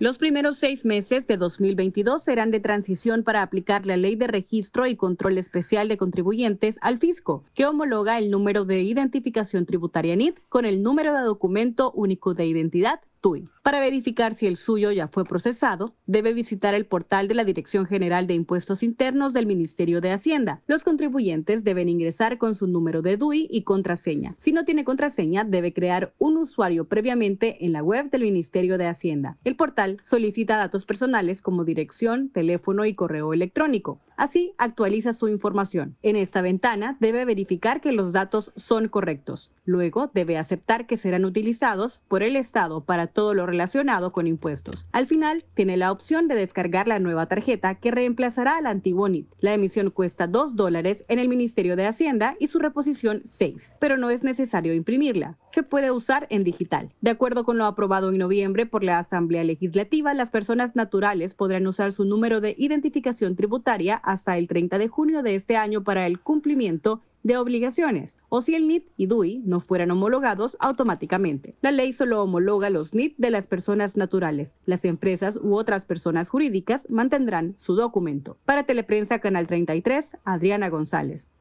Los primeros seis meses de 2022 serán de transición para aplicar la Ley de Registro y Control Especial de Contribuyentes al Fisco, que homologa el número de identificación tributaria NIT con el número de documento único de identidad para verificar si el suyo ya fue procesado, debe visitar el portal de la Dirección General de Impuestos Internos del Ministerio de Hacienda. Los contribuyentes deben ingresar con su número de DUI y contraseña. Si no tiene contraseña, debe crear un usuario previamente en la web del Ministerio de Hacienda. El portal solicita datos personales como dirección, teléfono y correo electrónico. Así, actualiza su información. En esta ventana, debe verificar que los datos son correctos. Luego, debe aceptar que serán utilizados por el Estado para todo lo relacionado con impuestos. Al final, tiene la opción de descargar la nueva tarjeta que reemplazará al antiguo NIT. La emisión cuesta 2 dólares en el Ministerio de Hacienda y su reposición 6, pero no es necesario imprimirla. Se puede usar en digital. De acuerdo con lo aprobado en noviembre por la Asamblea Legislativa, las personas naturales podrán usar su número de identificación tributaria hasta el 30 de junio de este año para el cumplimiento de obligaciones, o si el NIT y DUI no fueran homologados automáticamente. La ley solo homologa los NIT de las personas naturales. Las empresas u otras personas jurídicas mantendrán su documento. Para Teleprensa Canal 33, Adriana González.